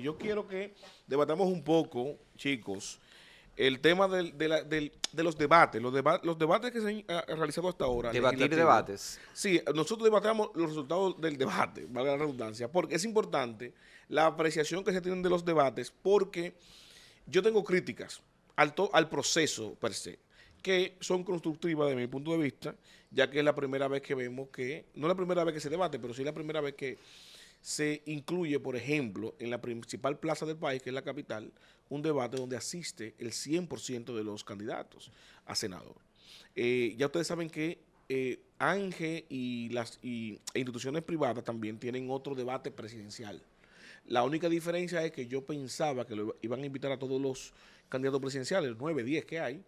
Yo quiero que debatamos un poco, chicos, el tema del, de, del, de, los debates, los, los debates que se han ah, realizado hasta ahora. Debatir debates. Sí, nosotros debatamos los resultados del debate, valga la redundancia, porque es importante la apreciación que se tiene de los debates, porque yo tengo críticas al, al proceso per se que son constructivas de mi punto de vista, ya que es la primera vez que vemos que, no es la primera vez que se debate, pero sí la primera vez que se incluye, por ejemplo, en la principal plaza del país, que es la capital, un debate donde asiste el 100% de los candidatos a senador. Eh, ya ustedes saben que Ángel eh, ANGE y las e instituciones privadas también tienen otro debate presidencial. La única diferencia es que yo pensaba que lo iban a invitar a todos los candidatos presidenciales, 9, 10 que hay,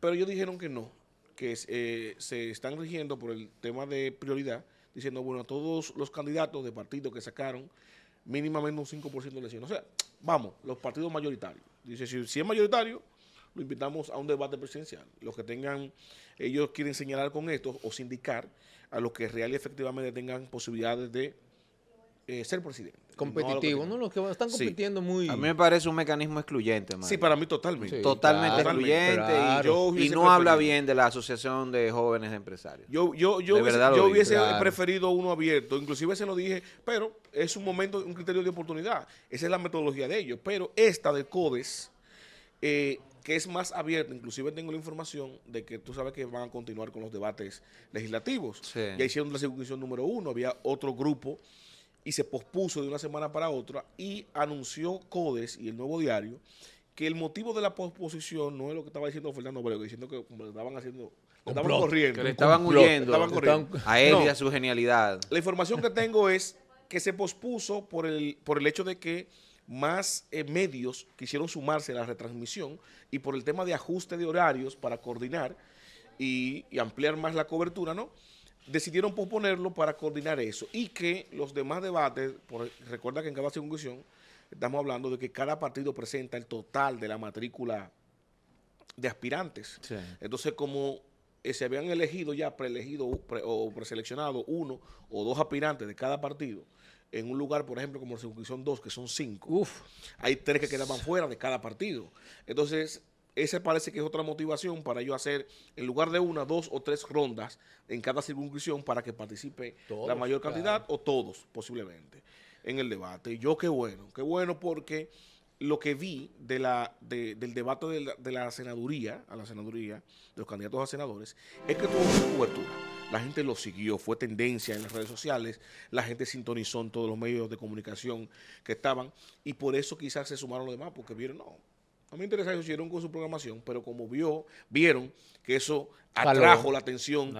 pero ellos dijeron que no, que eh, se están rigiendo por el tema de prioridad diciendo, bueno, a todos los candidatos de partido que sacaron mínimamente un 5% de elección. O sea, vamos, los partidos mayoritarios. Dice, si, si es mayoritario, lo invitamos a un debate presidencial. Los que tengan, ellos quieren señalar con esto o sindicar a los que real y efectivamente tengan posibilidades de eh, ser presidente. Competitivo, no, los que están compitiendo muy. A mí me parece un mecanismo excluyente, Sí, para mí totalmente. totalmente excluyente. Y, no habla bien de la Asociación de Jóvenes Empresarios. Yo, yo, yo, hubiese, preferido uno abierto, inclusive se lo dije, pero es un momento, un criterio de oportunidad. Esa es la metodología de ellos. Pero esta de CODES, eh, que es más abierta, inclusive tengo la información de que tú sabes que van a continuar con los debates legislativos. Ya hicieron la circunstancia número uno, había otro grupo y se pospuso de una semana para otra y anunció Codes y el nuevo diario que el motivo de la posposición no es lo que estaba diciendo Fernando Obrego, diciendo que le estaban haciendo, le estaban corriendo. le estaban huyendo. corriendo. A él y a su genialidad. La información que tengo es que se pospuso por el, por el hecho de que más eh, medios quisieron sumarse a la retransmisión y por el tema de ajuste de horarios para coordinar y ampliar más la cobertura, ¿no? decidieron posponerlo para coordinar eso y que los demás debates, recuerda que en cada circunscripción estamos hablando de que cada partido presenta el total de la matrícula de aspirantes. Entonces, como eh, se habían elegido ya preelegido o preseleccionado uno o dos aspirantes de cada partido, en un lugar, por ejemplo, como la circunscripción 2, que son cinco, hay tres que quedaban fuera de cada partido. Entonces, esa parece que es otra motivación para yo hacer, en lugar de una, dos o tres rondas en cada circunscripción para que participe la mayor cantidad o todos, posiblemente, en el debate. yo qué bueno, qué bueno porque lo que vi de la, del debate de la, senaduría, a la senaduría, de los candidatos a senadores, es que tuvo mucha cobertura. La gente lo siguió, fue tendencia en las redes sociales, la gente sintonizó en todos los medios de comunicación que estaban, y por eso quizás se sumaron los demás, porque vieron, no, mí me interesa que hicieron con su programación, pero como vio, vieron que eso atrajo la atención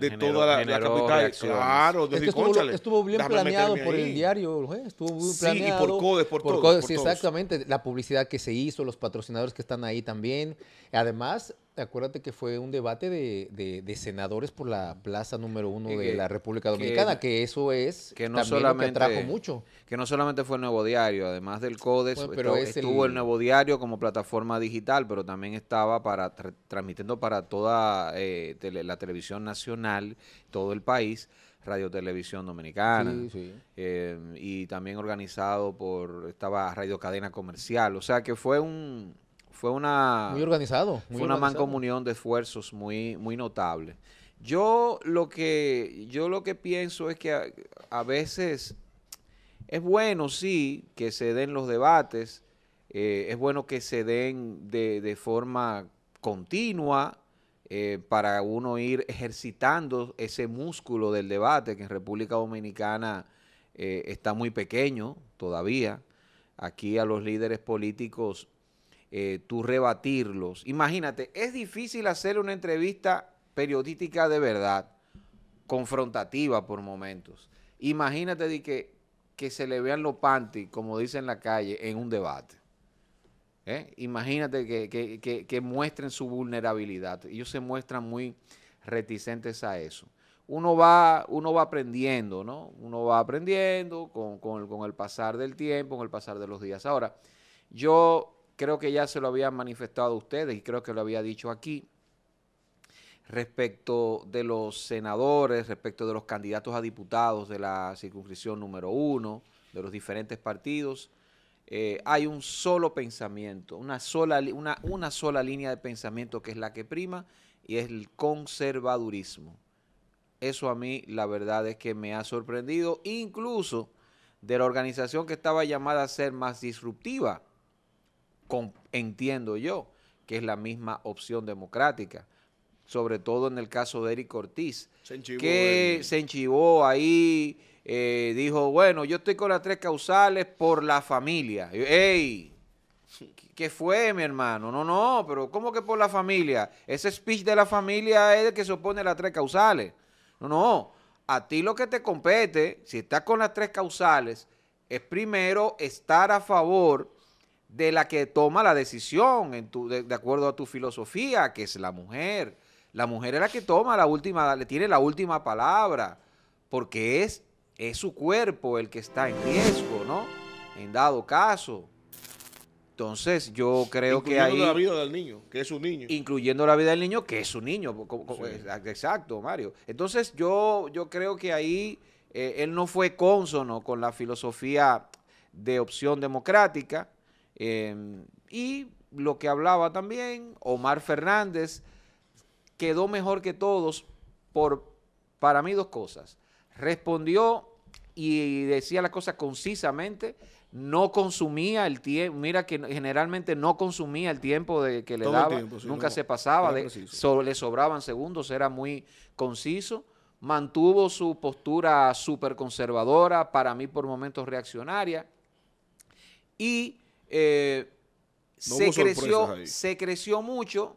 de toda la, capital. Claro, entonces, estuvo, estuvo, bien planeado por el diario, ¿eh? estuvo bien planeado. Sí, y por CODES, por, sí, exactamente. La publicidad que se hizo, los patrocinadores que están ahí también. Además, acuérdate que fue un debate de, senadores por la plaza número uno de la República Dominicana, que, eso es que no solamente, mucho. Que no solamente fue el Nuevo Diario, además del CODES, estuvo, el, Nuevo Diario como plataforma digital, pero también estaba para transmitiendo para toda eh, la televisión nacional, todo el país, Radio Televisión Dominicana, eh, y también organizado por, estaba Radio Cadena Comercial, o sea que fue un fue una... organizado. una mancomunión de esfuerzos muy, muy notable. Yo lo que, yo lo que pienso es que a, veces es bueno, sí, que se den los debates, eh, es bueno que se den de, forma continua eh, para uno ir ejercitando ese músculo del debate que en República Dominicana eh, está muy pequeño todavía. Aquí a los líderes políticos eh, tú rebatirlos. Imagínate, es difícil hacer una entrevista periodística de verdad, confrontativa por momentos. Imagínate de que, que se le vean los panties, como dicen en la calle, en un debate. ¿Eh? Imagínate que, muestren su vulnerabilidad. Ellos se muestran muy reticentes a eso. Uno va, uno va aprendiendo, ¿no? Uno va aprendiendo con, con el pasar del tiempo, con el pasar de los días. Ahora, yo creo que ya se lo habían manifestado ustedes y creo que lo había dicho aquí respecto de los senadores, respecto de los candidatos a diputados de la circunscripción número uno, de los diferentes partidos, eh, hay un solo pensamiento, una sola, una, una sola línea de pensamiento que es la que prima y es el conservadurismo. Eso a mí la verdad es que me ha sorprendido, incluso de la organización que estaba llamada a ser más disruptiva, entiendo yo, que es la misma opción democrática, sobre todo en el caso de Eric Ortiz, que se enchivó ahí, eh, dijo, bueno, yo estoy con las tres causales por la familia. ¡Ey! ¿Qué fue, mi hermano? No, no, pero ¿cómo que por la familia? Ese speech de la familia es el que se opone a las tres causales. No, no, a ti lo que te compete, si estás con las tres causales, es primero estar a favor de la que toma la decisión en de, acuerdo a tu filosofía, que es la mujer. La mujer es la que toma la última, le tiene la última palabra, porque es, es su cuerpo el que está en riesgo, ¿no? En dado caso. Entonces, yo creo que ahí... Incluyendo la vida del niño, que es su niño. Incluyendo la vida del niño, que es su niño. Exacto, Mario. Entonces, yo, yo creo que ahí eh, él no fue cónsono con la filosofía de opción democrática. Em, y lo que hablaba también, Omar Fernández quedó mejor que todos por, para mí, dos cosas. Respondió y decía las cosas concisamente, no consumía el tiempo, mira que generalmente no consumía el tiempo de, que le daba, nunca se pasaba, le sobraban segundos, era muy conciso, mantuvo su postura súper conservadora, para mí por momentos reaccionaria, y eh, se, creció, se creció mucho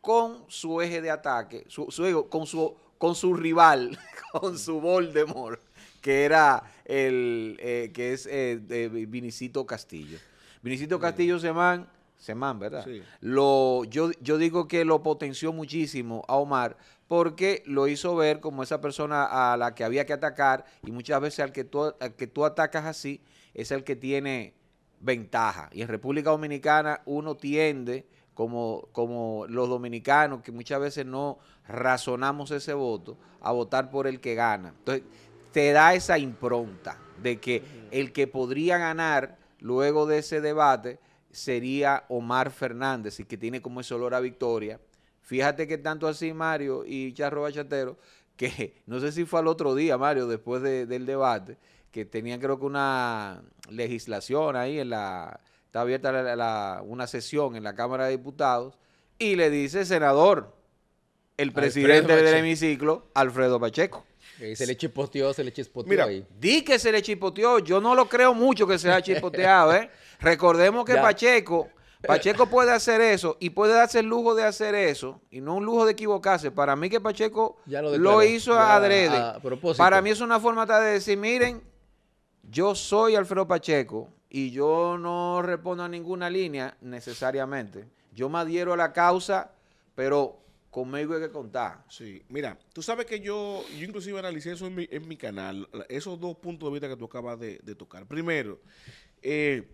con su eje de ataque, su, su, con, su, con su rival, con su Voldemort, que era el eh, que es eh, Vinicito Castillo. Vinicito Castillo Semán, Semán, ¿verdad? Lo, yo, yo digo que lo potenció muchísimo a Omar porque lo hizo ver como esa persona a la que había que atacar y muchas veces al que tú, al que tú atacas así es el que tiene ventaja. Y en República Dominicana uno tiende, como, como los dominicanos, que muchas veces no razonamos ese voto, a votar por el que gana. Entonces, te da esa impronta de que el que podría ganar luego de ese debate sería Omar Fernández, y que tiene como ese olor a victoria. Fíjate que tanto así Mario y Charro Bachatero, que no sé si fue al otro día, Mario, después del debate, que tenían creo que una legislación ahí en la, está abierta una sesión en la Cámara de Diputados, y le dice, senador, el presidente del hemiciclo, Alfredo Pacheco. se le chipoteó, se le chispoteó Mira, ahí. Di que se le chipoteó, yo no lo creo mucho que se haya chipoteado ¿eh? Recordemos que Pacheco, Pacheco puede hacer eso y puede darse el lujo de hacer eso y no un lujo de equivocarse. Para mí que Pacheco lo, hizo adrede. Para mí es una forma de decir, miren, yo soy Alfredo Pacheco y yo no respondo a ninguna línea necesariamente. Yo me adhiero a la causa, pero conmigo hay que contar. Sí, mira, tú sabes que yo, yo inclusive analicé eso en mi, canal, esos dos puntos de vista que tú acabas de, tocar. Primero, eh,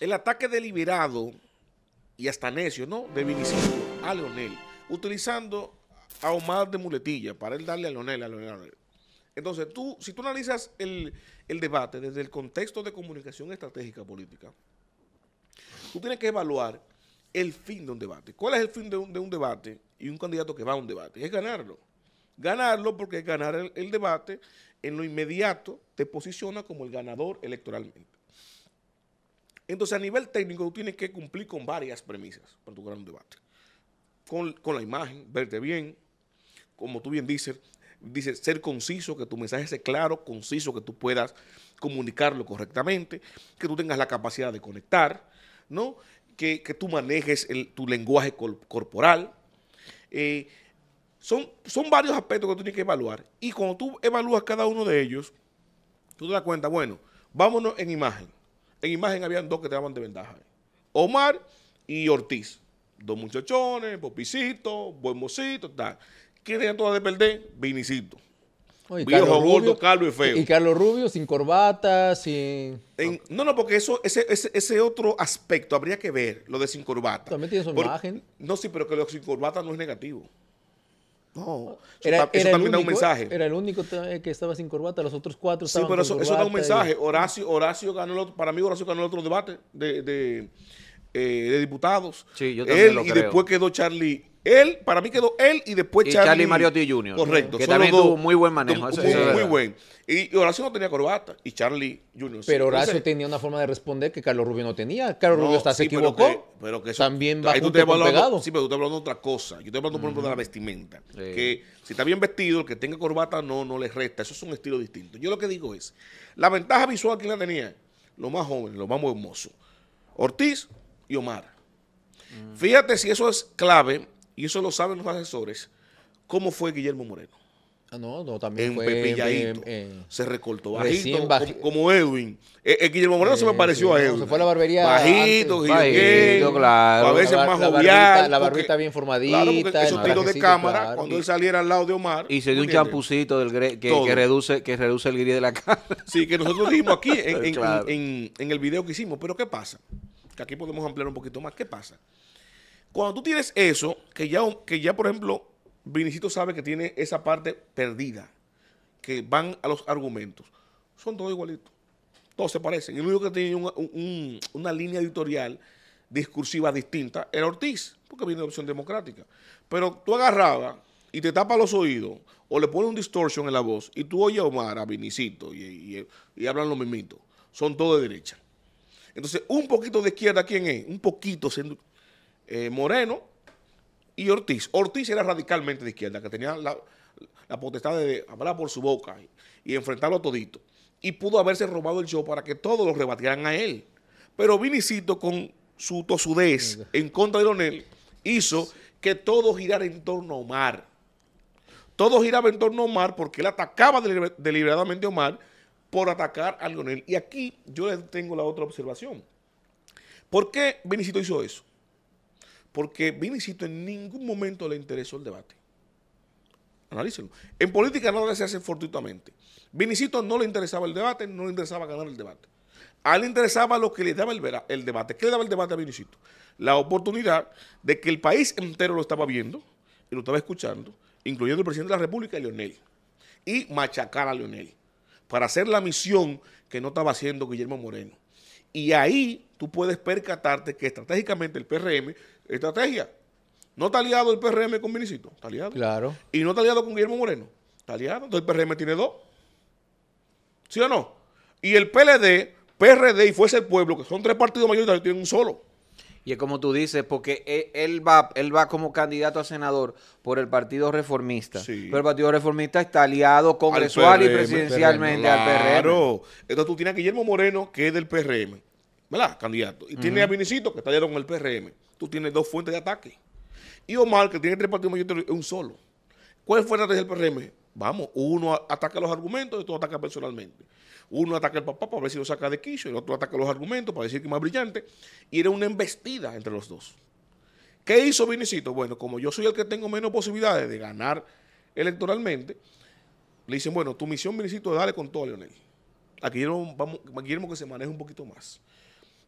el ataque deliberado y hasta necio, ¿no? De Vinicius a Leonel, utilizando a Omar de muletilla para él darle a Leonel, a Leonel. A Leonel. Entonces, tú, si tú analizas el, debate desde el contexto de comunicación estratégica política, tú tienes que evaluar el fin de un debate. ¿Cuál es el fin de un, debate y un candidato que va a un debate? Es ganarlo. Ganarlo porque ganar el, debate en lo inmediato te posiciona como el ganador electoralmente. Entonces, a nivel técnico, tú tienes que cumplir con varias premisas para tu gran debate. con la imagen, verte bien, como tú bien dices, dice ser conciso, que tu mensaje sea claro, conciso, que tú puedas comunicarlo correctamente, que tú tengas la capacidad de conectar, ¿no? Que, tú manejes tu lenguaje corporal. Eh, son, son varios aspectos que tú tienes que evaluar. Y cuando tú evalúas cada uno de ellos, tú te das cuenta, bueno, vámonos en imagen. En imagen habían dos que te daban de ventaja. Omar y Ortiz. Dos muchachones, popicitos, buen mocito, tal. ¿Quién tenía todas de perder? Vinicito. Oye, Carlos Rubio, y feo. Y Carlos Rubio sin corbata, sin... no, no, porque eso, ese, ese, otro aspecto habría que ver, lo de sin corbata. También tiene su imagen. No, sí, pero que lo sin corbata no es negativo. No, era, eso, también único, da un mensaje. Era el único que estaba sin corbata, los otros cuatro estaban Sí, pero eso, eso da un mensaje. Horacio, Horacio ganó el otro, para mí Horacio ganó el otro debate de, de, eh, de diputados. Sí, yo también Él, lo creo. y después quedó Charlie él, para mí quedó él y después Charlie, Charlie Mariotti Jr. Correcto. Que también tuvo muy buen manejo. muy, buen. Y Horacio no tenía corbata y Charlie Jr. pero Horacio tenía una forma de responder que Carlos Rubio no tenía. Carlos Rubio hasta se equivocó. Pero que, eso, también va ahí junto pegado. Sí, pero tú estás hablando de otra cosa. Yo estoy hablando, por ejemplo, de la vestimenta. Que si está bien vestido, el que tenga corbata no, no le resta. Eso es un estilo distinto. Yo lo que digo es, la ventaja visual que la tenía, los más jóvenes, los más hermoso Ortiz y Omar. Mm. Fíjate si eso es clave y eso lo saben los asesores, cómo fue Guillermo Moreno. Ah, no, no, también fue, se recortó bajito, como, Edwin. Eh, eh, Guillermo Moreno se me eh, pareció a Edwin. Se fue a la barbería. Bajito, bajito, claro. A veces más jovial. Barbita, la barbita bien formadita. Claro, porque esos tiros de cámara, cuando él saliera al lado de Omar. Y se dio un champucito que, reduce, que reduce el gris de la cara. Sí, que nosotros dijimos aquí en, en el video que hicimos. Pero ¿qué pasa? Que aquí podemos ampliar un poquito más. ¿Qué pasa? Cuando tú tienes eso, que ya, que ya por ejemplo, Vinicito sabe que tiene esa parte perdida, que van a los argumentos, son todos igualitos. Todos se parecen. El único que tiene una línea editorial discursiva distinta era Ortiz, porque viene de opción democrática. Pero tú agarrabas y te tapas los oídos o le pones un distorsión en la voz y tú oyes a Omar, a Vinicito y, hablan lo mismito. Son todos de derecha. Entonces, un poquito de izquierda, ¿quién es? Un poquito, eh, Moreno y Ortiz. Ortiz era radicalmente de izquierda, que tenía la, potestad de hablar por su boca y, enfrentarlo a todito. Y pudo haberse robado el show para que todos lo rebatieran a él. Pero Vinicito, con su tosudez en contra de Leonel, hizo que todo girara en torno a Omar. Todo giraba en torno a Omar porque él atacaba deliberadamente a Omar por atacar a Leonel. Y aquí yo tengo la otra observación. ¿Por qué Vinicito hizo eso? Porque Vinicito en ningún momento le interesó el debate. Analícenlo. En política nada se hace fortuitamente. Vinicito no le interesaba el debate, no le interesaba ganar el debate. A él le interesaba lo que le daba el, el debate. ¿Qué le daba el debate a Vinicito? La oportunidad de que el país entero lo estaba viendo y lo estaba escuchando, incluyendo el presidente de la República, Leonel. Y machacar a Leonel para hacer la misión que no estaba haciendo Guillermo Moreno y ahí tú puedes percatarte que estratégicamente el PRM, estrategia, no está aliado el PRM con Benicito, está aliado. Claro. Y no está aliado con Guillermo Moreno, está aliado. Entonces el PRM tiene dos. ¿Sí o no? Y el PLD, PRD y Fuerza del Pueblo, que son tres partidos mayoritarios, tienen un solo. Y es como tú dices, porque e, él, va él va como candidato a senador por el Partido Reformista. Pero el Partido Reformista está aliado congresual y presidencialmente al PRM. Claro. Entonces tú tienes a Guillermo Moreno, que es del PRM. ¿verdad? Candidato. Y tiene a Vinicito, que está allá con el PRM. Tú tienes dos fuentes de ataque. Y Omar, que tiene tres partidos un solo. ¿Cuál fue la el del PRM? Vamos, uno ataca los argumentos y otro ataca personalmente. Uno ataca al papá para ver si lo saca de quicio, el otro ataca los argumentos para decir que es más brillante. Y era una embestida entre los dos. ¿Qué hizo Vinicito? Bueno, como yo soy el que tengo menos posibilidades de ganar electoralmente, le dicen, bueno, tu misión, Vinicito, es darle con todo a Leonel. Aquí queremos que se maneje un poquito más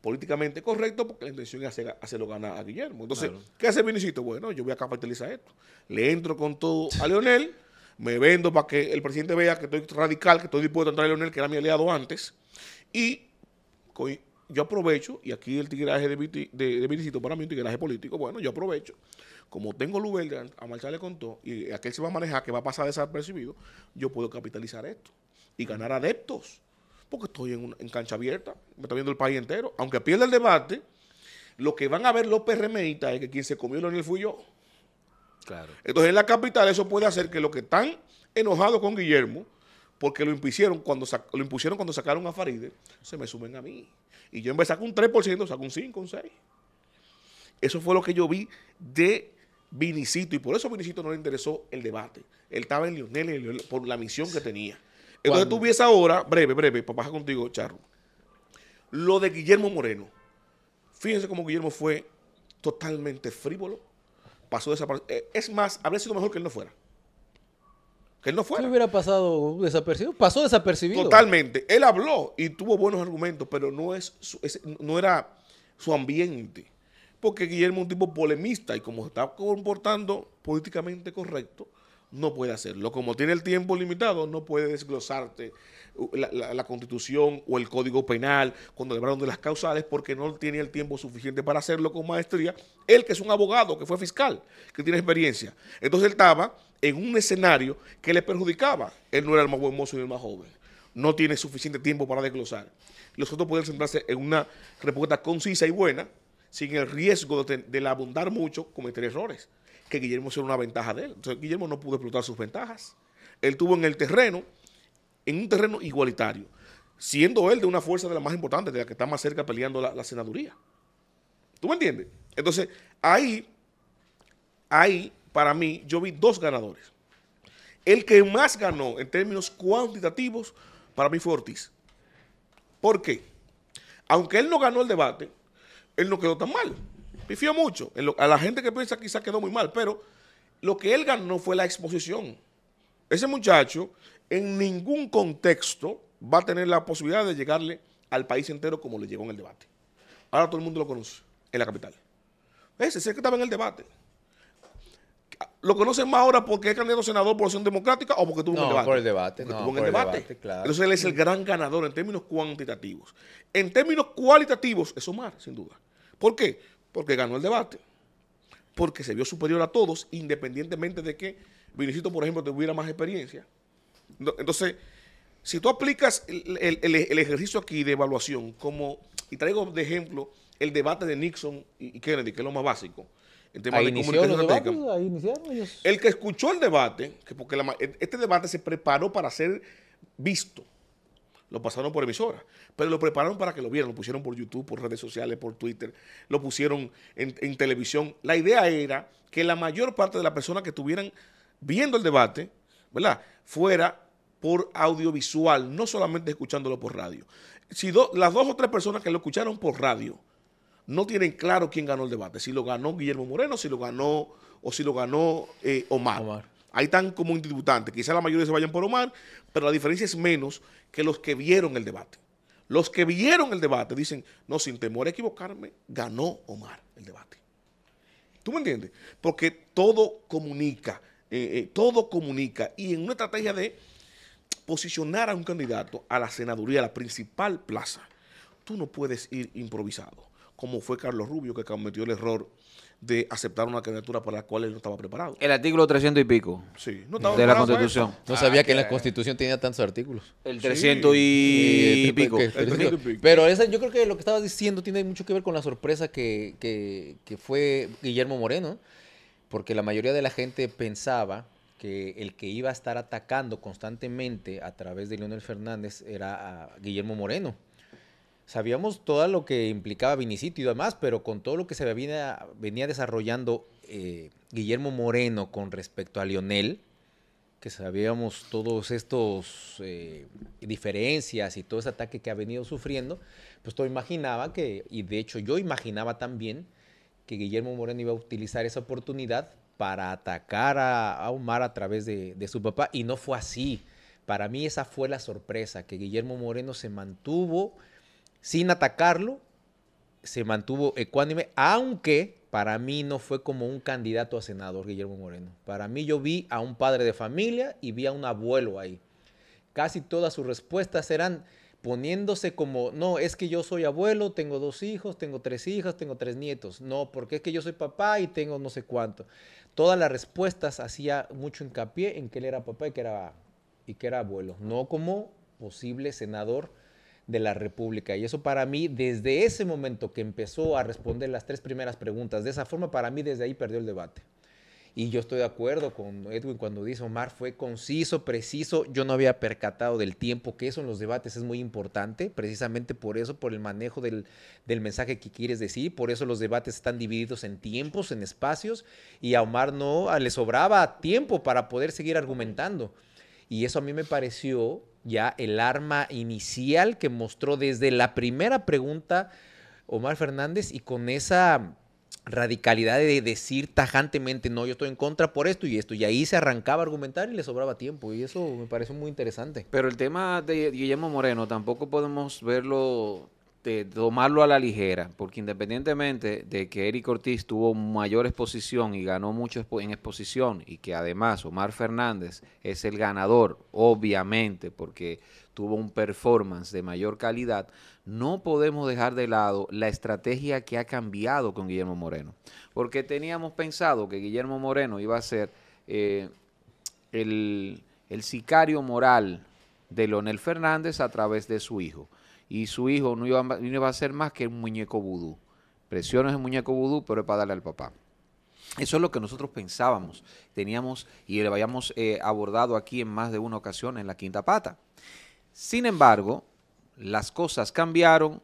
políticamente correcto porque la intención es hacerlo ganar a Guillermo. Entonces, ¿qué hace Vinicito? Bueno, yo voy a capitalizar esto. Le entro con todo a Leonel, me vendo para que el presidente vea que estoy radical, que estoy dispuesto a entrar a Leonel, que era mi aliado antes, y yo aprovecho, y aquí el tigraje de, para mí un tigraje político, bueno, yo aprovecho, como tengo lugar verde a marcharle con todo, y aquel se va a manejar, que va a pasar desapercibido, yo puedo capitalizar esto y ganar adeptos porque estoy en, cancha abierta, me está viendo el país entero. Aunque pierda el debate, lo que van a ver los PRMistas es que quien se comió Leonel fui yo. Entonces, en la capital, eso puede hacer que los que están enojados con Guillermo, porque lo impusieron cuando, lo impusieron cuando sacaron a Faride, se me sumen a mí. Y yo en vez de sacar un 3%, saco un 5, un 6. Eso fue lo que yo vi de Vinicito, y por eso Vinicito no le interesó el debate. Él estaba en Lionel por la misión que tenía. Entonces tú ahora, breve, breve, para pues, papá contigo, Charro. Lo de Guillermo Moreno. Fíjense cómo Guillermo fue totalmente frívolo. Pasó desaparecido. Eh, es más, habría sido mejor que él no fuera. Que él no fuera. ¿Qué hubiera pasado desapercibido? Pasó desapercibido. Totalmente. Él habló y tuvo buenos argumentos, pero no, es, no era su ambiente. Porque Guillermo es un tipo polemista y como se está comportando políticamente correcto, no puede hacerlo. Como tiene el tiempo limitado, no puede desglosarte uh, la, la, constitución o el código penal cuando le hablaron de las causales porque no tiene el tiempo suficiente para hacerlo con maestría. Él que es un abogado, que fue fiscal, que tiene experiencia. Entonces él estaba en un escenario que le perjudicaba. Él no era el más buen mozo ni el más joven. No tiene suficiente tiempo para desglosar. Los otros pueden centrarse en una respuesta concisa y buena sin el riesgo de, de abundar mucho, cometer errores que Guillermo era una ventaja de él. Entonces Guillermo no pudo explotar sus ventajas. Él tuvo en el terreno, en un terreno igualitario, siendo él de una fuerza de la más importante, de la que está más cerca peleando la, la senaduría. ¿Tú me entiendes? Entonces, ahí, ahí, para mí, yo vi dos ganadores. El que más ganó en términos cuantitativos, para mí fue Ortiz. ¿Por qué? Aunque él no ganó el debate, él no quedó tan mal. Pifió mucho. a la gente que piensa quizás quedó muy mal, pero lo que él ganó fue la exposición. Ese muchacho en ningún contexto va a tener la posibilidad de llegarle al país entero como le llegó en el debate. Ahora todo el mundo lo conoce en la capital. Ese es el que estaba en el debate. Lo conocen más ahora porque es candidato a senador por opción democrática o porque tuvo un debate. Por el debate, no, por el debate. Entonces él es el gran ganador en términos cuantitativos. En términos cualitativos es Omar, sin duda. ¿Por qué? porque ganó el debate, porque se vio superior a todos, independientemente de que Vinicito, por ejemplo, tuviera más experiencia. Entonces, si tú aplicas el, ejercicio aquí de evaluación, como, y traigo de ejemplo el debate de Nixon y Kennedy, que es lo más básico, en tema de debates, El que escuchó el debate, que porque e, este debate se preparó para ser visto, lo pasaron por emisora, pero lo prepararon para que lo vieran, lo pusieron por YouTube, por redes sociales, por Twitter, lo pusieron en, televisión. La idea era que la mayor parte de las personas que estuvieran viendo el debate, ¿verdad? Fuera por audiovisual, no solamente escuchándolo por radio. Si las dos o tres personas que lo escucharon por radio no tienen claro quién ganó el debate, si lo ganó Guillermo Moreno, si lo ganó o si lo ganó eh, Omar. Omar. Hay tan como un debutante. Quizá la mayoría se vayan por Omar, pero la diferencia es menos que los que vieron el debate. Los que vieron el debate dicen, no, sin temor a equivocarme, ganó Omar el debate. ¿Tú me entiendes? Porque todo comunica, eh, eh, todo comunica. Y en una estrategia de posicionar a un candidato a la senaduría, a la principal plaza, tú no puedes ir improvisado, como fue Carlos Rubio que cometió el error de aceptar una candidatura para la cual él no estaba preparado. El artículo 300 y pico de la Constitución. No sabía ah, que en la Constitución tenía tantos artículos. El 300 y, pico. Pero yo creo que lo que estabas diciendo tiene mucho que ver con la sorpresa que, fue Guillermo Moreno, porque la mayoría de la gente pensaba que el que iba a estar atacando constantemente a través de Leonel Fernández era Guillermo Moreno sabíamos todo lo que implicaba Vinicito y demás, pero con todo lo que se venía, venía desarrollando eh, Guillermo Moreno con respecto a Lionel, que sabíamos todos estos eh, diferencias y todo ese ataque que ha venido sufriendo, pues todo imaginaba que, y de hecho yo imaginaba también, que Guillermo Moreno iba a utilizar esa oportunidad para atacar a, Omar a través de, su papá, y no fue así. Para mí esa fue la sorpresa, que Guillermo Moreno se mantuvo sin atacarlo, se mantuvo ecuánime, aunque para mí no fue como un candidato a senador Guillermo Moreno. Para mí yo vi a un padre de familia y vi a un abuelo ahí. Casi todas sus respuestas eran poniéndose como, no, es que yo soy abuelo, tengo dos hijos, tengo tres hijas, tengo tres nietos. No, porque es que yo soy papá y tengo no sé cuánto. Todas las respuestas hacía mucho hincapié en que él era papá y que era, y que era abuelo, no como posible senador de la República. Y eso para mí, desde ese momento que empezó a responder las tres primeras preguntas, de esa forma, para mí desde ahí perdió el debate. Y yo estoy de acuerdo con Edwin cuando dice, Omar, fue conciso, preciso, yo no había percatado del tiempo, que eso en los debates es muy importante, precisamente por eso, por el manejo del, mensaje que quieres decir, por eso los debates están divididos en tiempos, en espacios, y a Omar no le sobraba tiempo para poder seguir argumentando. Y eso a mí me pareció ya el arma inicial que mostró desde la primera pregunta Omar Fernández y con esa radicalidad de decir tajantemente, no, yo estoy en contra por esto y esto. Y ahí se arrancaba a argumentar y le sobraba tiempo. Y eso me parece muy interesante. Pero el tema de Guillermo Moreno tampoco podemos verlo de tomarlo a la ligera, porque independientemente de que Eric Ortiz tuvo mayor exposición y ganó mucho en exposición, y que además Omar Fernández es el ganador, obviamente, porque tuvo un performance de mayor calidad, no podemos dejar de lado la estrategia que ha cambiado con Guillermo Moreno, porque teníamos pensado que Guillermo Moreno iba a ser eh, el, el sicario moral de Leonel Fernández a través de su hijo y su hijo no iba, a ser más que un muñeco vudú. Presiones el muñeco vudú, pero es para darle al papá. Eso es lo que nosotros pensábamos, teníamos y lo habíamos eh, abordado aquí en más de una ocasión en la quinta pata. Sin embargo, las cosas cambiaron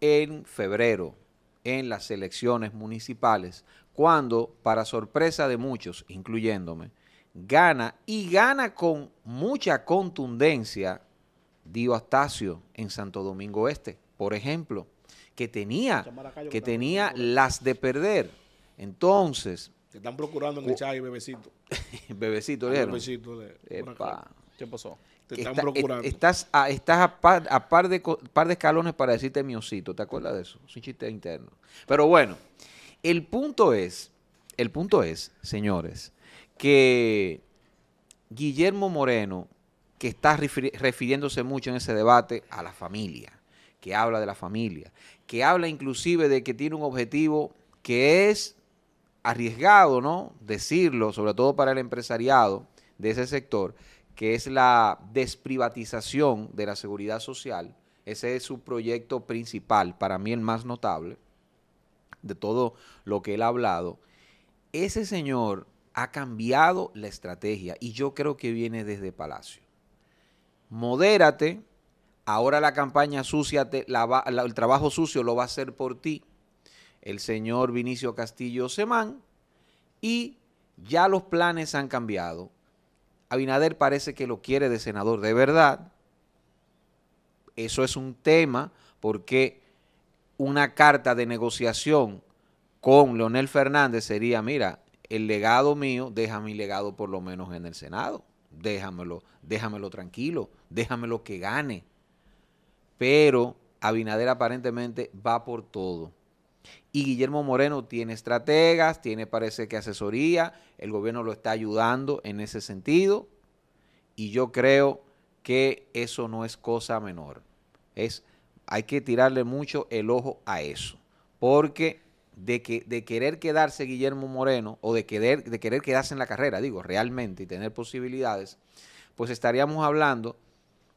en febrero, en las elecciones municipales, cuando, para sorpresa de muchos, incluyéndome, gana y gana con mucha contundencia Dio Astacio en Santo Domingo Este, por ejemplo, que tenía, que tenía las de perder. Entonces. Te están procurando en el bebecito. bebecito, ¿Qué pasó? Te están eh, procurando. Estás, a, estás par, de, par de escalones para decirte osito ¿Te acuerdas de eso? un chiste interno. Pero bueno, el punto es, el punto es, señores, que Guillermo Moreno que está refiriéndose mucho en ese debate a la familia, que habla de la familia, que habla inclusive de que tiene un objetivo que es arriesgado, ¿no? Decirlo, sobre todo para el empresariado de ese sector, que es la desprivatización de la seguridad social. Ese es su proyecto principal, para mí el más notable de todo lo que él ha hablado. Ese señor ha cambiado la estrategia y yo creo que viene desde Palacio modérate, ahora la campaña sucia, el trabajo sucio lo va a hacer por ti el señor Vinicio Castillo Semán y ya los planes han cambiado. Abinader parece que lo quiere de senador de verdad. Eso es un tema porque una carta de negociación con Leonel Fernández sería, mira, el legado mío deja mi legado por lo menos en el Senado déjamelo, déjamelo tranquilo, déjamelo que gane. Pero Abinader aparentemente va por todo. Y Guillermo Moreno tiene estrategas, tiene parece que asesoría, el gobierno lo está ayudando en ese sentido. Y yo creo que eso no es cosa menor. Es, hay que tirarle mucho el ojo a eso, porque de, que, de querer quedarse Guillermo Moreno o de querer, de querer quedarse en la carrera, digo, realmente, y tener posibilidades, pues estaríamos hablando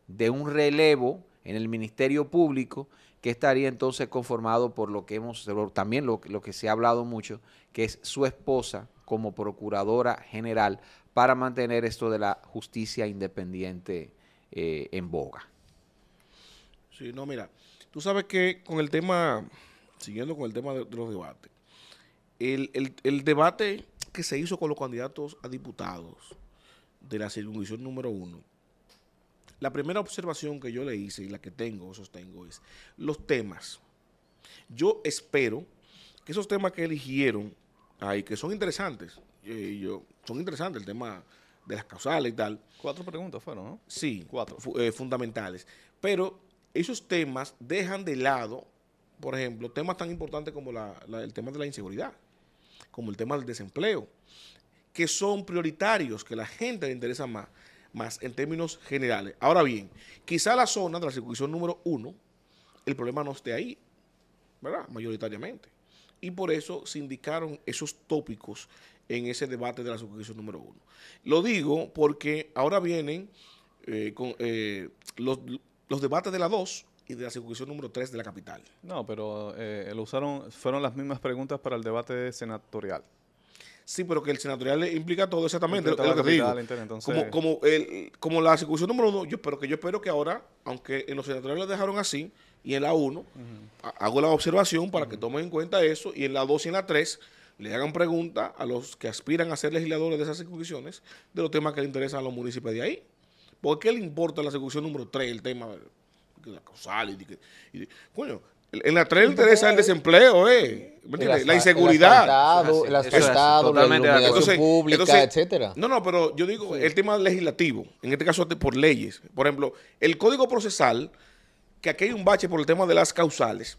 de un relevo en el Ministerio Público que estaría entonces conformado por lo que hemos, también lo, que se ha hablado mucho, que es su esposa como Procuradora General para mantener esto de la justicia independiente eh, en boga. Sí, no, mira, tú sabes que con el tema siguiendo con el tema de, los debates, el, debate que se hizo con los candidatos a diputados de la circunscripción número uno, la primera observación que yo le hice y la que tengo, sostengo, es los temas. Yo espero que esos temas que eligieron ahí, que son interesantes, eh, yo, son interesantes el tema de las causales y tal. Cuatro preguntas fueron, ¿no? Sí, cuatro. Eh, fundamentales. Pero esos temas dejan de lado por ejemplo, temas tan importantes como el tema de la inseguridad, como el tema del desempleo, que son prioritarios, que la gente le interesa más, más en términos generales. Ahora bien, quizá la zona de la circunstancia número uno, el problema no esté ahí, ¿verdad? Mayoritariamente. Y por eso se indicaron esos tópicos en ese debate de la circunstancia número uno. Lo digo porque ahora vienen eh, con, eh, los, los debates de la dos, y de la circunscripción número 3 de la capital. No, pero eh, lo usaron, fueron las mismas preguntas para el debate senatorial. Sí, pero que el senatorial implica todo exactamente, Como, la circunscripción número 1, yo, pero que yo espero que ahora, aunque en los senatoriales lo dejaron así, y en la 1, hago la observación para que tomen en cuenta eso, y en la 2 y en la 3 le hagan pregunta a los que aspiran a ser legisladores de esas circunscripciones de los temas que le interesan a los municipios de ahí. ¿Por qué le importa la circunscripción número 3 el tema en la causal. Y eh, en la el desempleo, La, inseguridad. El la iluminación pública, etcétera. No, no, pero yo digo el tema legislativo, en este caso por leyes. Por ejemplo, el Código Procesal, que aquí hay un bache por el tema de las causales,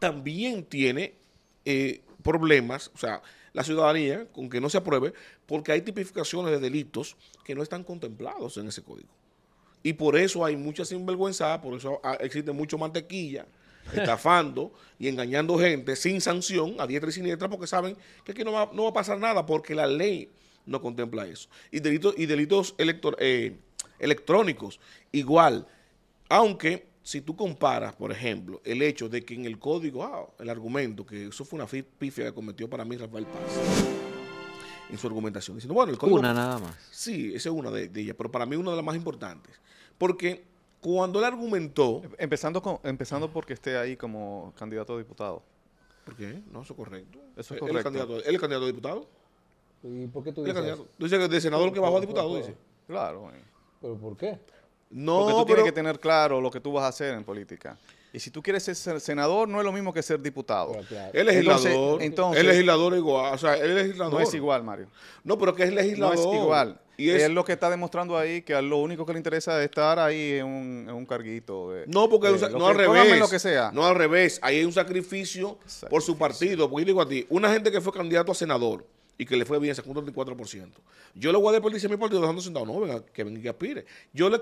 también tiene eh, problemas, o sea, la ciudadanía, con que no se apruebe, porque hay tipificaciones de delitos que no están contemplados en ese código. Y por eso hay mucha sinvergüenza, por eso existe mucho mantequilla, estafando y engañando gente sin sanción, a diestra y siniestra, porque saben que aquí no va, no va a pasar nada, porque la ley no contempla eso. Y delitos, y delitos eh, electrónicos, igual. Aunque si tú comparas, por ejemplo, el hecho de que en el código, ah, el argumento, que eso fue una pifia que cometió para mí Rafael Paz, en su argumentación, diciendo, bueno, el código... Una nada más. Sí, esa es una de, de ellas, pero para mí una de las más importantes. Porque cuando él argumentó... Empezando, con, empezando porque esté ahí como candidato a diputado. ¿Por qué? No, eso es correcto. Eso es correcto. Él candidato, él candidato a diputado. ¿Y por qué tú dices eso? Tú dices que de senador que bajó a diputado, dice. Claro. ¿Pero por qué? No, Porque tú tienes que tener claro lo que tú vas a hacer en política. Y si tú quieres ser senador, no es lo mismo que ser diputado. El legislador. Entonces, entonces, el legislador igual. O sea, el legislador. No es igual, Mario. No, pero que es legislador. No es igual. Y es, lo que está demostrando ahí que a lo único que le interesa es estar ahí en un, carguito. no, porque no al revés. No al revés. Ahí hay un sacrificio, por su partido. Porque digo a ti, una gente que fue candidato a senador y que le fue bien, sacó un 34%. Yo le voy a a mi partido dejando sentado. No, venga, que venga y que aspire. Yo le,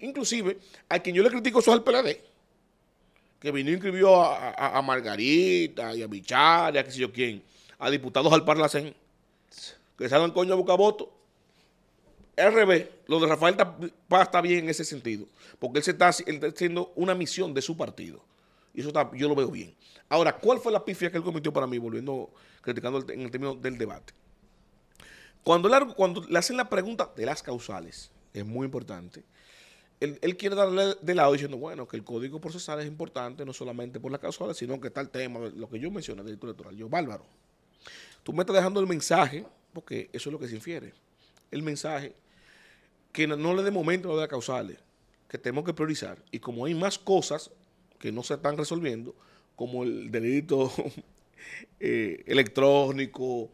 inclusive, a quien yo le critico eso es al PLD. Que vino y inscribió a, Margarita y a Bichar y a qué sé yo quién. A diputados al Parlacén. Que salgan coño a buscar votos RB, lo de Rafael está bien en ese sentido, porque él se está, haciendo una misión de su partido. Y eso yo lo veo bien. Ahora, ¿cuál fue la pifia que él cometió para mí, volviendo, criticando en el término del debate? Cuando, le hacen la pregunta de las causales, es muy importante, él, quiere darle de lado diciendo, bueno, que el código procesal es importante no solamente por las causales, sino que está el tema, lo que yo mencioné del derecho electoral. Yo, bárbaro, tú me estás dejando el mensaje, porque eso es lo que se infiere el mensaje que no le dé momento a las causales, que tenemos que priorizar. Y como hay más cosas que no se están resolviendo, como el delito eh, electrónico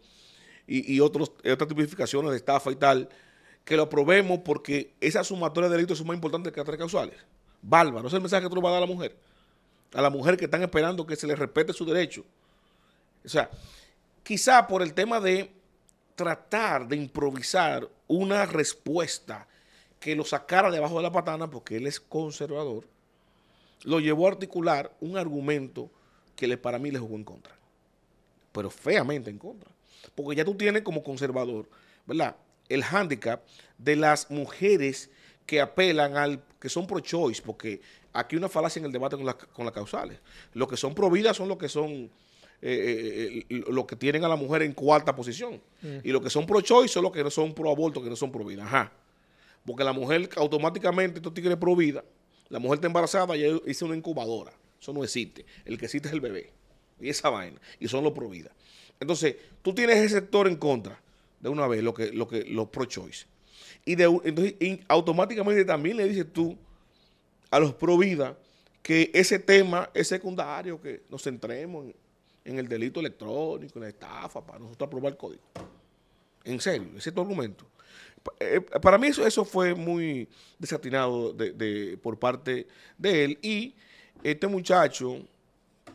y, otras tipificaciones de estafa y tal, que lo aprobemos porque esa sumatoria de delitos es más importante que las tres causales. Bárbaro, no es el mensaje que tú le vas a dar a la mujer. A la mujer que están esperando que se le respete su derecho. O sea, quizá por el tema de tratar de improvisar una respuesta que lo sacara debajo de la patana, porque él es conservador, lo llevó a articular un argumento que le, para mí le jugó en contra, pero feamente en contra. Porque ya tú tienes como conservador, ¿verdad? El hándicap de las mujeres que apelan al, que son pro-choice, porque aquí una falacia en el debate con, con las causales. Los que son pro vida son los que son eh, eh, eh, lo que tienen a la mujer en cuarta posición. Mm. Y lo que son pro-choice son los que no son pro-aborto, que no son pro-vida. Ajá. Porque la mujer automáticamente, tú tienes pro-vida, la mujer está embarazada y hice una incubadora. Eso no existe. El que existe es el bebé. Y esa vaina. Y son los pro-vida. Entonces, tú tienes ese sector en contra de una vez, lo que, lo que, los pro-choice. Y de, entonces, y automáticamente también le dices tú a los pro-vida que ese tema es secundario, que nos centremos en en el delito electrónico, en la estafa, para nosotros aprobar el código. En serio, ese es argumento. Eh, para mí eso, eso fue muy desatinado de, por parte de él. Y este muchacho,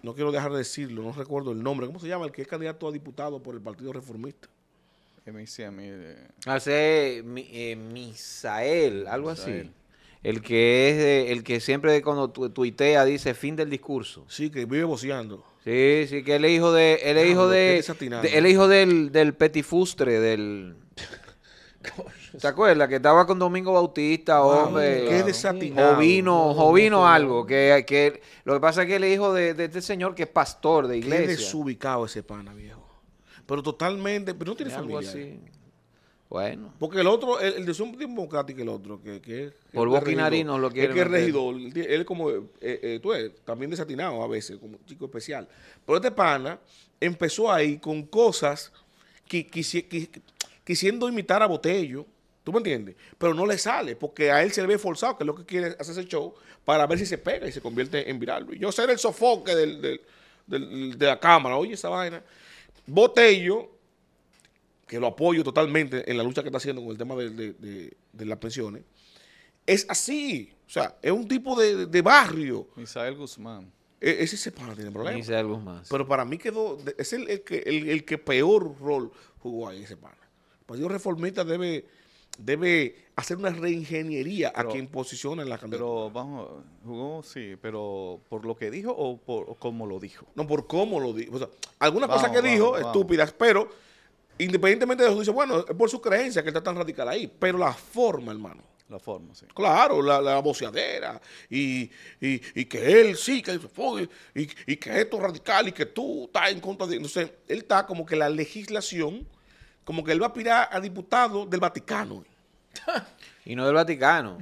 no quiero dejar de decirlo, no recuerdo el nombre, ¿cómo se llama? El que es candidato a diputado por el Partido Reformista. Que me a Hace ah, eh, Misael, algo así el que es el que siempre cuando tuitea dice fin del discurso. Sí, que vive voceando. Sí, sí, que el hijo de, el hijo de, de hijo del, del petifustre, del ¿Te acuerdas? Que estaba con Domingo Bautista, ah, hombre. Qué desatinado. Jovino, Jovino algo. Que, que, lo que pasa es que el hijo de, este señor que es pastor de iglesia. Qué desubicado ese pana, viejo. Pero totalmente, pero no tiene familia. Eh. Bueno. Porque el otro, el, de Zoom Democrático, el otro, que, es. Por lo quiere. Es que es regidor, él, como. Eh, eh, tú eres, también desatinado a veces, como chico especial. Pero este pana empezó ahí con cosas que, quisiendo imitar a Botello. ¿Tú me entiendes? Pero no le sale, porque a él se le ve forzado, que es lo que quiere hacer ese show, para ver si se pega y se convierte en viral. Yo ser el sofoque de la cámara, oye, esa vaina. Botello que lo apoyo totalmente en la lucha que está haciendo con el tema de, las pensiones, es así. O sea, es un tipo de, barrio. Misael Guzmán. E, ese ese para, tiene problemas. Misael Guzmán. Pero para mí quedó, es el, el que, el, peor rol jugó ahí ese pana. El Partido Reformista debe, debe hacer una reingeniería a quien posiciona en la candidatura. Pero vamos, jugó, sí, pero ¿por lo que dijo o por cómo lo dijo? No, por cómo lo dijo. O sea, algunas cosas que dijo, estúpidas, pero Independientemente de eso, dice, bueno, es por su creencia que está tan radical ahí, pero la forma, hermano. La forma, sí. Claro, la, la y, y, que él sí, que y, y que esto es radical y que tú estás en contra de... Entonces, él está como que la legislación, como que él va a aspirar a diputado del Vaticano. y no del Vaticano.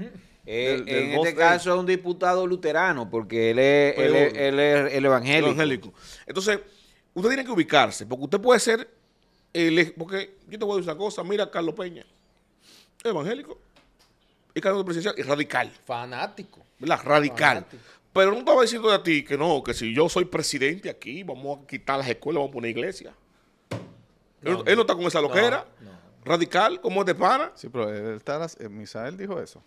Eh, en este caso es un diputado luterano, porque él es, el evangélico. Entonces, usted tiene que ubicarse, porque usted puede ser porque yo te voy a decir una cosa, mira Carlos Peña, evangélico, y candidato presidencial, y radical. Fanático. ¿Verdad? Radical. Pero no estaba diciendo de ti que no, que si yo soy presidente aquí, vamos a quitar las escuelas, vamos a poner iglesia. él, no, está con esa loquera. radical, como es de pana. Sí, pero él está, eh, Misael dijo eso.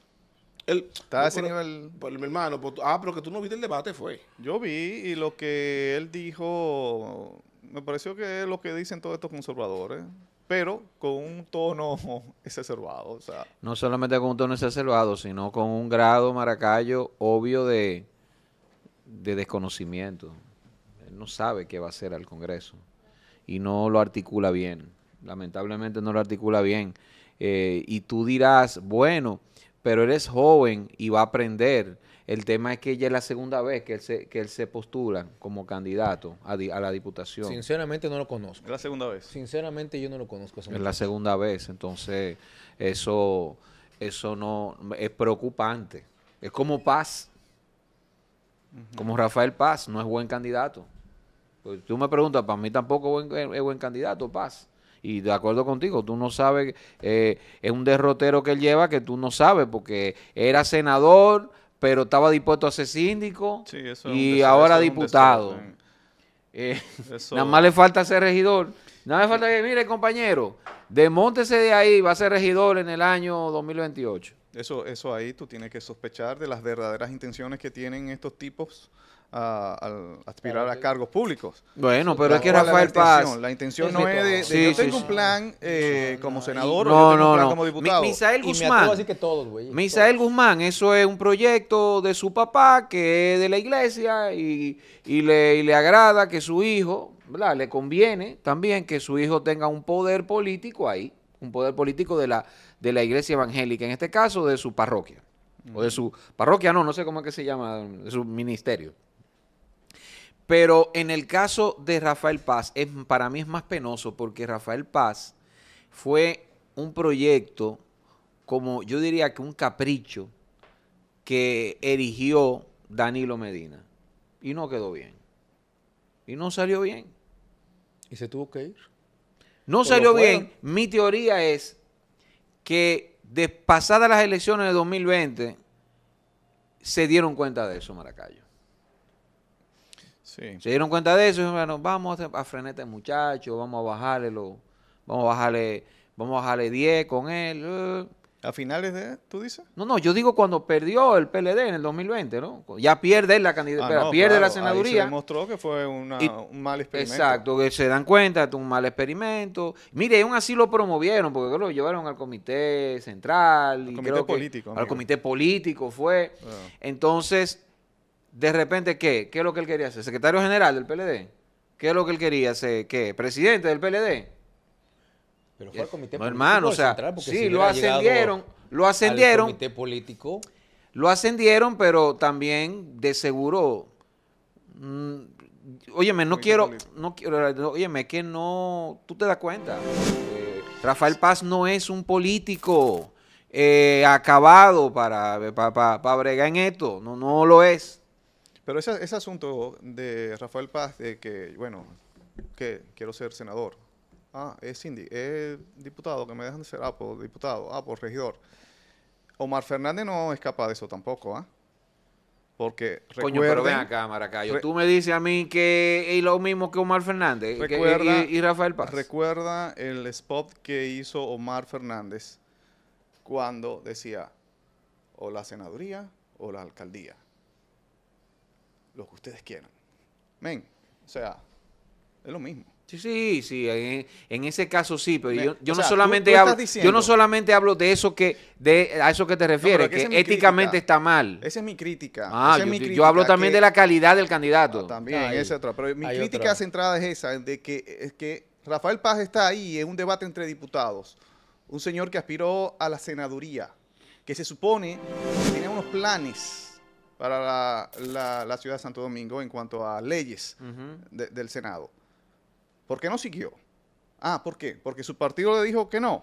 Él... Estaba ese nivel. mi hermano, ah, pero que tú no viste el debate, fue. Yo vi y lo que él dijo me pareció que es lo que dicen todos estos conservadores, pero con un tono exacerbado. No solamente con un tono exacerbado, sino con un grado maracayo obvio de, de desconocimiento. Él no sabe qué va a hacer al Congreso y no lo articula bien. Lamentablemente no lo articula bien. Eh, y tú dirás, bueno, pero eres joven y va a aprender. El tema es que ya es la segunda vez que él se, que él se postula como candidato a, la diputación. Sinceramente no lo conozco. Es la segunda vez. Sinceramente yo no lo conozco. Es la segunda vez, entonces eso, eso no es preocupante. Es como Paz, como Rafael Paz, no es buen candidato. Pues, tú me preguntas, para mí tampoco buen, es buen candidato Paz y de acuerdo contigo, tú no sabes, eh, es un derrotero que él lleva que tú no sabes, porque era senador, pero estaba dispuesto a ser síndico y ahora diputado. Eh, nada más le falta ser regidor. Nada más le falta que, mire, compañero, desmontese de ahí, va a ser regidor en el año 2028. Eso, eso ahí tú tienes que sospechar de las verdaderas intenciones que tienen estos tipos a, aspirar a cargos públicos. Bueno, pero es que Rafael Paz. La intención no es de, yo tengo un plan como senador, o yo tengo no, un plan no. como diputado. Misael Guzmán. Misael Guzmán, eso es un proyecto de su papá que es de la iglesia y, le, y le agrada que su hijo, ¿verdad? Le conviene también que su hijo tenga un poder político ahí, un poder político de la, de la iglesia evangélica, en este caso de su parroquia. O de su parroquia, no, no sé cómo es que se llama, de su ministerio. Pero en el caso de Rafael Paz, es, para mí es más penoso porque Rafael Paz fue un proyecto, como yo diría que un capricho que erigió Danilo Medina. Y no quedó bien. Y no salió bien. ¿Y se tuvo que ir? No salió bien. Mi teoría es que de pasadas las elecciones de 2020 se dieron cuenta de eso, Maracayo. Se dieron cuenta de eso y dijeron, vamos a frenar a este muchacho, vamos a bajarle lo, vamos a bajarle, vamos a bajarle 10 con él. ¿A finales de, tú dices? No, no, yo digo cuando perdió el PLD en el 2020, ¿no? Ya pierde la candidatura, ah, pierde la senaduría. se demostró que fue un mal experimento. Exacto, que se dan cuenta, es un mal experimento. Mire, aún así lo promovieron, porque lo llevaron al comité central. Al y comité político. al comité político fue. Ah. Entonces, de repente, ¿qué? ¿Qué es lo que él quería hacer? ¿Secretario general del PLD? ¿Qué es lo que él quería hacer? ¿Qué? ¿Presidente del PLD? Pero fue al comité no, político hermano, o sea, sí, si lo ascendieron, lo ascendieron. Al comité político. Lo ascendieron, pero también de seguro. Mm, óyeme, no quiero, no quiero, que no, tú te das cuenta. Eh, Rafael Paz no es un político eh, acabado para, para, para, para bregar en esto, no, no lo es. Pero ese, asunto de Rafael Paz, de que, bueno, que quiero ser senador. Ah, es Cindy, es diputado, que me dejan de ser, ah, por pues, diputado, ah, por pues, regidor. Omar Fernández no es capaz de eso tampoco, ¿ah? Porque Coño, pero ven acá, Maracayo. Tú me dices a mí que es lo mismo que Omar Fernández y, Rafael Paz. Recuerda el spot que hizo Omar Fernández cuando decía o la senaduría o la alcaldía lo que ustedes quieran. Men, o sea, es lo mismo. Sí, sí, sí, en, ese caso sí, pero yo, no solamente hablo, yo no solamente hablo de eso que de a eso que te refieres, que, éticamente está mal. Esa es mi crítica. Ah, yo, hablo también de la calidad del candidato. Ah, también, esa pero mi crítica centrada es esa de que es que Rafael Paz está ahí en un debate entre diputados. Un señor que aspiró a la senaduría, que se supone que tenía unos planes para la, ciudad de Santo Domingo en cuanto a leyes del Senado. ¿Por qué no siguió? Ah, ¿por qué? Porque su partido le dijo que no.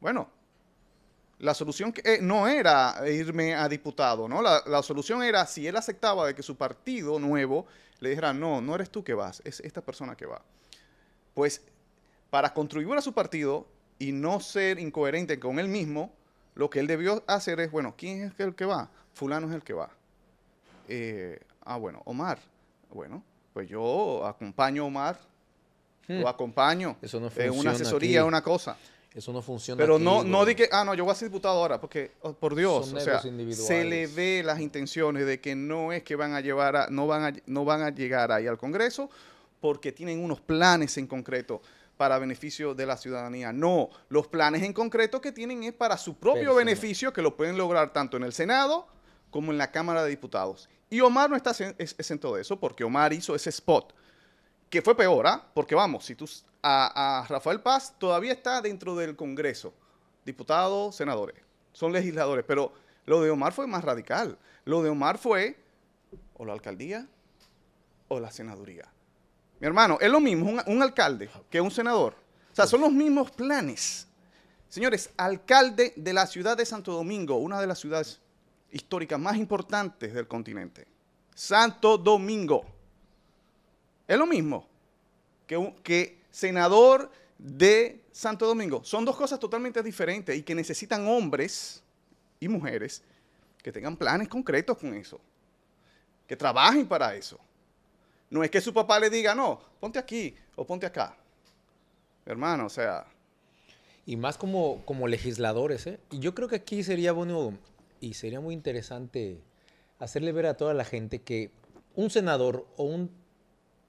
Bueno, la solución que, eh, no era irme a diputado, ¿no? La, solución era si él aceptaba de que su partido nuevo le dijera, no, no eres tú que vas, es esta persona que va. Pues para contribuir a su partido y no ser incoherente con él mismo, lo que él debió hacer es, bueno, ¿quién es el que va? fulano es el que va. Eh, ah, bueno, Omar. Bueno, pues yo acompaño a Omar, lo hmm. acompaño. Eso no eh, funciona. Es una asesoría, una cosa. Eso no funciona. Pero no, no di que, ah, no, yo voy a ser diputado ahora, porque, oh, por Dios, o sea, se le ve las intenciones de que no es que van a llevar, a, no, van a, no van a llegar ahí al Congreso, porque tienen unos planes en concreto para beneficio de la ciudadanía. No, los planes en concreto que tienen es para su propio beneficio, que lo pueden lograr tanto en el Senado, como en la Cámara de Diputados. Y Omar no está exento de eso, porque Omar hizo ese spot, que fue peor, ¿ah? Porque vamos, si tú a, Rafael Paz todavía está dentro del Congreso, diputados, senadores, son legisladores, pero lo de Omar fue más radical. Lo de Omar fue o la alcaldía o la senaduría. Mi hermano, es lo mismo un alcalde que un senador. O sea, son los mismos planes. Señores, alcalde de la ciudad de Santo Domingo, una de las ciudades históricas más importantes del continente. Santo Domingo. Es lo mismo que, que senador de Santo Domingo. Son dos cosas totalmente diferentes y que necesitan hombres y mujeres que tengan planes concretos con eso, que trabajen para eso. No es que su papá le diga, no, ponte aquí o ponte acá. Hermano, o sea. Y más como, como legisladores, ¿eh? Y yo creo que aquí sería bueno y sería muy interesante hacerle ver a toda la gente que un senador o un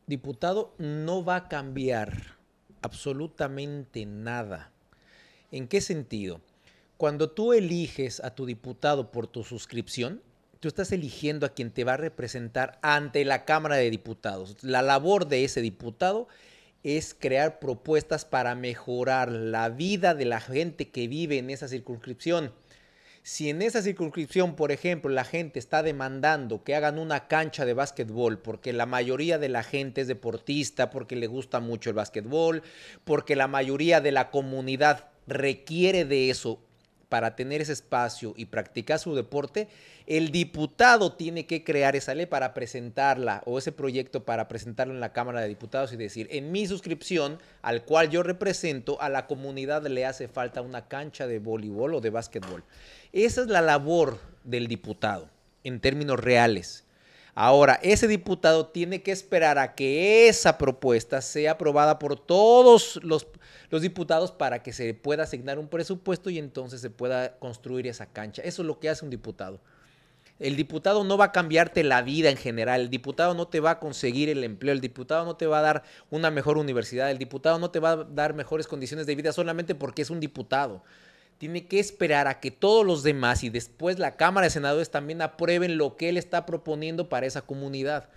diputado no va a cambiar absolutamente nada. ¿En qué sentido? Cuando tú eliges a tu diputado por tu suscripción, tú estás eligiendo a quien te va a representar ante la Cámara de Diputados. La labor de ese diputado es crear propuestas para mejorar la vida de la gente que vive en esa circunscripción. Si en esa circunscripción, por ejemplo, la gente está demandando que hagan una cancha de básquetbol porque la mayoría de la gente es deportista, porque le gusta mucho el básquetbol, porque la mayoría de la comunidad requiere de eso para tener ese espacio y practicar su deporte, el diputado tiene que crear esa ley para presentarla o ese proyecto para presentarlo en la Cámara de Diputados y decir, en mi suscripción, al cual yo represento, a la comunidad le hace falta una cancha de voleibol o de básquetbol. Esa es la labor del diputado en términos reales. Ahora, ese diputado tiene que esperar a que esa propuesta sea aprobada por todos los, diputados para que se pueda asignar un presupuesto y entonces se pueda construir esa cancha. Eso es lo que hace un diputado. El diputado no va a cambiarte la vida en general, el diputado no te va a conseguir el empleo, el diputado no te va a dar una mejor universidad, el diputado no te va a dar mejores condiciones de vida solamente porque es un diputado tiene que esperar a que todos los demás y después la Cámara de Senadores también aprueben lo que él está proponiendo para esa comunidad.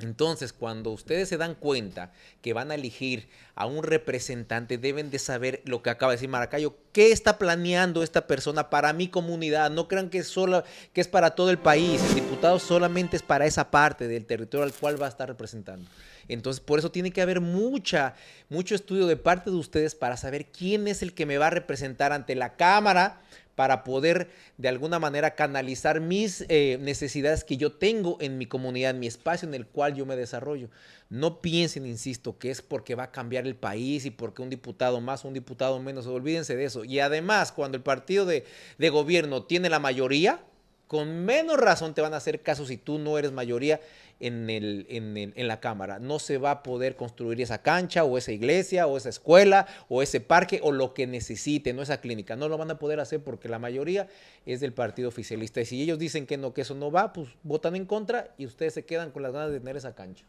Entonces, cuando ustedes se dan cuenta que van a elegir a un representante, deben de saber lo que acaba de decir Maracayo, qué está planeando esta persona para mi comunidad. No crean que es, solo, que es para todo el país. El diputado solamente es para esa parte del territorio al cual va a estar representando. Entonces, por eso tiene que haber mucha, mucho estudio de parte de ustedes para saber quién es el que me va a representar ante la cámara para poder de alguna manera canalizar mis eh, necesidades que yo tengo en mi comunidad, en mi espacio en el cual yo me desarrollo. No piensen, insisto, que es porque va a cambiar el país y porque un diputado más o un diputado menos, olvídense de eso. Y además, cuando el partido de, de gobierno tiene la mayoría, con menos razón te van a hacer caso si tú no eres mayoría en, el, en, la Cámara. No se va a poder construir esa cancha o esa iglesia o esa escuela o ese parque o lo que necesite, no esa clínica. No lo van a poder hacer porque la mayoría es del partido oficialista. Y si ellos dicen que no, que eso no va, pues votan en contra y ustedes se quedan con las ganas de tener esa cancha.